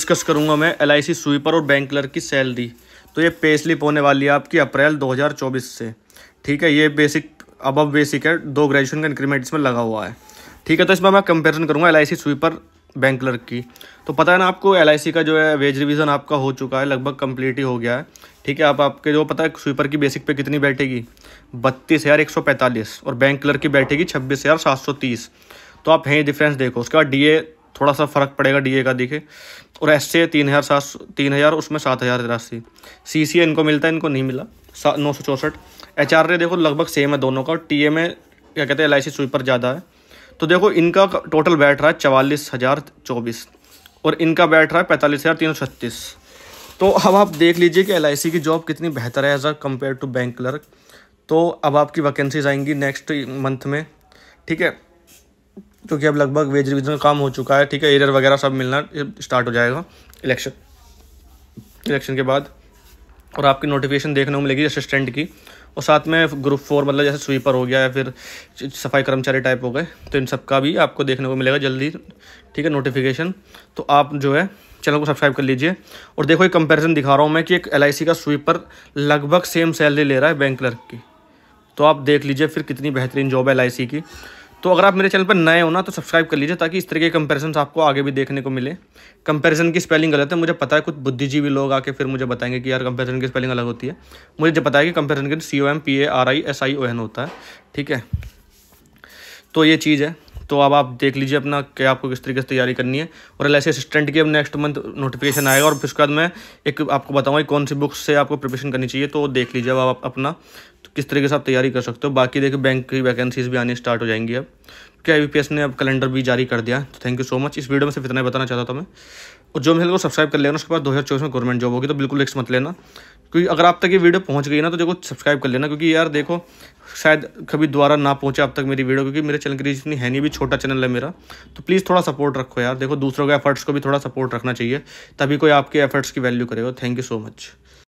discuss करूंगा मैं L I sweeper और बैंक क्लर्क की सैलरी तो ये पे स्लिप होने वाली है आपकी अप्रैल 2024 से ठीक है ये बेसिक अब अब बेसिक है दो ग्रेजुएशन का इंक्रीमेंट इसमें लगा हुआ है ठीक है तो इसमें मैं कंपेरिजन करूंगा L I sweeper bank clerk की तो पता है ना आपको एल का जो है वेज रिविज़न आपका हो चुका है लगभग कम्प्लीट ही हो गया है ठीक है आप आपके जो पता है स्वीपर की बेसिक पे कितनी बैठेगी बत्तीस हज़ार एक सौ पैंतालीस और बैंक क्लर्क की बैठेगी छब्बीस हज़ार सात सौ तीस तो आप हैं डिफरेंस देखो उसके बाद डी थोड़ा सा फ़र्क पड़ेगा डीए का देखे और एस से तीन हज़ार सात तीन हज़ार उसमें सात हज़ार तिरासी सी सी इनको मिलता है इनको नहीं मिला नौ सौ चौंसठ एच आर ए देखो लगभग सेम है दोनों का और टी ए में क्या कहते हैं एल आई सी स्वीपर ज़्यादा है तो देखो इनका टोटल बैठ रहा है चवालीस हज़ार चौबीस और इनका बैठ रहा है पैंतालीस हज़ार तीन सौ छत्तीस तो अब आप देख लीजिए कि एल आई सी की जॉब कितनी बेहतर है as a compare to bank clerk तो अब आपकी वैकेंसीज आएंगी नेक्स्ट मंथ में ठीक है क्योंकि अब लगभग वेज रिविजन काम हो चुका है ठीक है एरर वगैरह सब मिलना स्टार्ट हो जाएगा इलेक्शन इलेक्शन के बाद और आपकी नोटिफिकेशन देखने को मिलेगी असिस्टेंट की और साथ में ग्रुप फोर मतलब जैसे स्वीपर हो गया या फिर सफाई कर्मचारी टाइप हो गए तो इन सब का भी आपको देखने को मिलेगा जल्दी ठीक है नोटिफिकेशन तो आप जो है चैनल को सब्सक्राइब कर लीजिए और देखो एक कंपैरिजन दिखा रहा हूँ मैं कि एक एल का स्वीपर लगभग सेम सैलरी ले रहा है बैंक क्लर्क की तो आप देख लीजिए फिर कितनी बेहतरीन जॉब है एल की तो अगर आप मेरे चैनल पर नए हो ना तो सब्सक्राइब कर लीजिए ताकि इस तरह के कंपैरिजन आपको आगे भी देखने को मिले कंपैरिजन की स्पेलिंग गलत है मुझे पता है कुछ बुद्धिजीवी लोग आके फिर मुझे बताएंगे कि यार कंपैरिजन की स्पेलिंग अलग होती है मुझे जब बताया कि कंपैरिजन के C O M P A R I S I O N होता है ठीक है तो ये चीज़ है तो अब आप देख लीजिए अपना कि आपको किस तरीके से तैयारी करनी है और एल असिस्टेंट e की अब नेक्स्ट मंथ नोटिफिकेशन आएगा और फिर उसके बाद मैं एक आपको बताऊँगा कौन सी बुक्स से आपको प्रिपरेशन करनी चाहिए तो देख लीजिए अब आप अपना तो किस तरीके से आप तैयारी कर सकते हो बाकी देखिए बैंक की वैकेंसीज भी आनी स्टार्ट हो जाएंगी अब क्योंकि आई ने अब कैलेंडर भी जारी कर दिया तो थैंक यू सो मच इस वीडियो में सिर्फ इतना ही बताना चाहता था मैं और जो मेरे को सब्सक्राइब कर लेना उसके बाद दो हज़ार चौबीस में गवर्नमेंट जॉब होगी तो बिल्कुल रिक्स मत लेना क्योंकि अगर आप तक ये वीडियो पहुँच गई ना तो देखो सब्सक्राइब कर लेना क्योंकि यार देखो शायद कभी दोबारा ना पहुँचे अब तक मेरी वीडियो क्योंकि मेरे चैनल की रीच इतनी है नहीं भी छोटा चैनल है मेरा तो प्लीज़ थोड़ा सपोर्ट रखो यार देखो दूसरों के एफर्ट्स को भी थोड़ा सपोर्ट रखना चाहिए तभी कोई आपके एफर्ट्स की वैल्यू करेगा थैंक यू सो मच